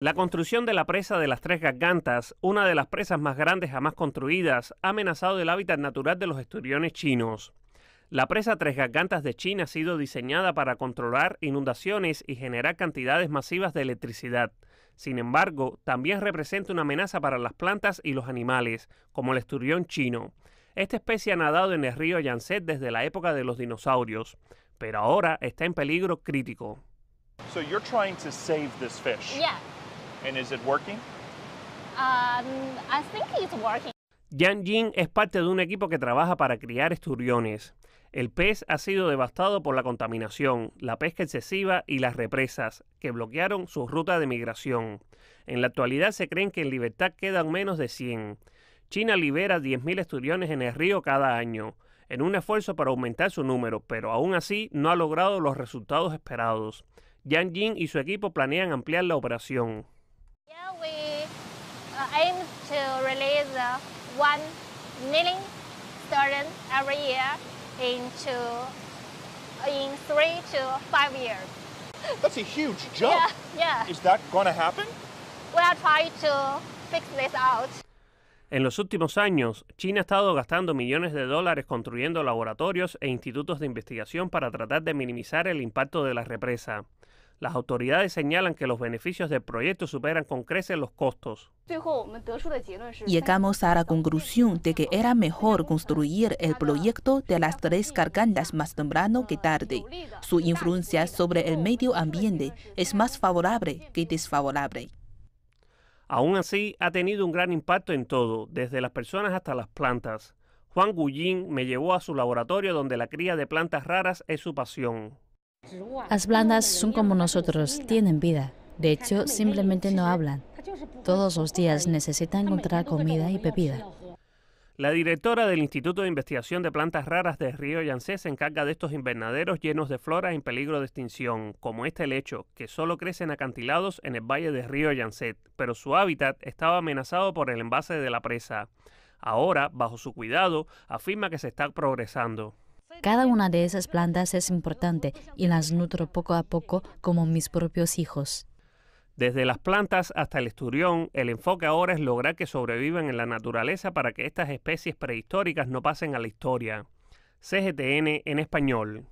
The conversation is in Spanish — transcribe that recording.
La construcción de la presa de las Tres Gargantas, una de las presas más grandes jamás construidas, ha amenazado el hábitat natural de los esturiones chinos. La presa Tres Gargantas de China ha sido diseñada para controlar inundaciones y generar cantidades masivas de electricidad. Sin embargo, también representa una amenaza para las plantas y los animales, como el esturión chino. Esta especie ha nadado en el río Yangtze desde la época de los dinosaurios, pero ahora está en peligro crítico. And is it working? Um, I think it's Yan Jin es parte de un equipo que trabaja para criar esturiones. El pez ha sido devastado por la contaminación, la pesca excesiva y las represas, que bloquearon su ruta de migración. En la actualidad se creen que en libertad quedan menos de 100. China libera 10.000 esturiones en el río cada año, en un esfuerzo para aumentar su número, pero aún así no ha logrado los resultados esperados. Yan Jin y su equipo planean ampliar la operación aim to release uh, one million students every year into in three to five years. That's a huge jump. Yeah, yeah. Is that going to happen? We'll try to fix this out. En los últimos años, China ha estado gastando millones de dólares construyendo laboratorios e institutos de investigación para tratar de minimizar el impacto de la represa. Las autoridades señalan que los beneficios del proyecto superan con creces los costos. Llegamos a la conclusión de que era mejor construir el proyecto de las tres cargandas más temprano que tarde. Su influencia sobre el medio ambiente es más favorable que desfavorable. Aún así, ha tenido un gran impacto en todo, desde las personas hasta las plantas. Juan Gullín me llevó a su laboratorio donde la cría de plantas raras es su pasión. Las blandas son como nosotros, tienen vida. De hecho, simplemente no hablan. Todos los días necesitan encontrar comida y bebida. La directora del Instituto de Investigación de Plantas Raras de Río Yanset se encarga de estos invernaderos llenos de flora en peligro de extinción, como este lecho, que solo crece en acantilados en el valle del Río Yanset, pero su hábitat estaba amenazado por el envase de la presa. Ahora, bajo su cuidado, afirma que se está progresando. Cada una de esas plantas es importante y las nutro poco a poco como mis propios hijos. Desde las plantas hasta el esturión, el enfoque ahora es lograr que sobrevivan en la naturaleza para que estas especies prehistóricas no pasen a la historia. CGTN en español.